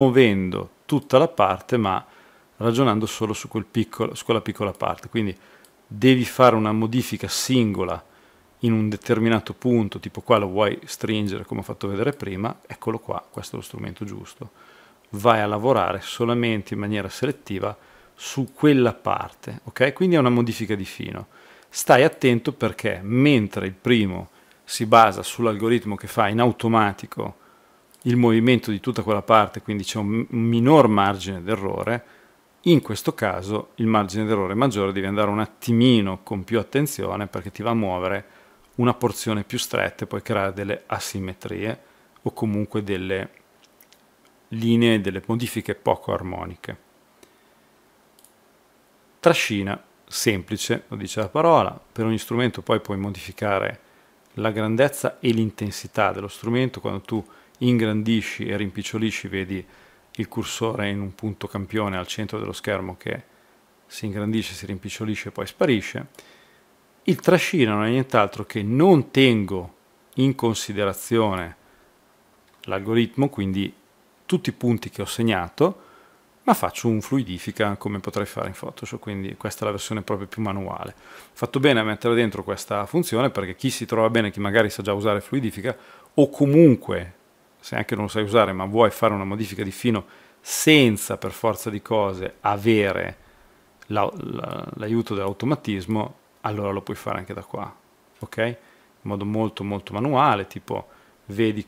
muovendo tutta la parte ma ragionando solo su, piccolo, su quella piccola parte. Quindi devi fare una modifica singola in un determinato punto, tipo qua lo vuoi stringere come ho fatto vedere prima, eccolo qua, questo è lo strumento giusto. Vai a lavorare solamente in maniera selettiva su quella parte, ok? Quindi è una modifica di fino. Stai attento perché mentre il primo si basa sull'algoritmo che fa in automatico il movimento di tutta quella parte, quindi c'è un minor margine d'errore, in questo caso il margine d'errore maggiore devi andare un attimino con più attenzione perché ti va a muovere una porzione più stretta e puoi creare delle asimmetrie o comunque delle linee, delle modifiche poco armoniche. Trascina, semplice, lo dice la parola, per ogni strumento poi puoi modificare la grandezza e l'intensità dello strumento quando tu ingrandisci e rimpicciolisci, vedi il cursore in un punto campione al centro dello schermo che si ingrandisce, si rimpicciolisce e poi sparisce. Il trascino non è nient'altro che non tengo in considerazione l'algoritmo, quindi tutti i punti che ho segnato, ma faccio un fluidifica come potrei fare in Photoshop, quindi questa è la versione proprio più manuale. Fatto bene a mettere dentro questa funzione perché chi si trova bene, chi magari sa già usare fluidifica o comunque se anche non lo sai usare, ma vuoi fare una modifica di fino senza per forza di cose avere l'aiuto dell'automatismo, allora lo puoi fare anche da qua, ok? In modo molto molto manuale, tipo vedi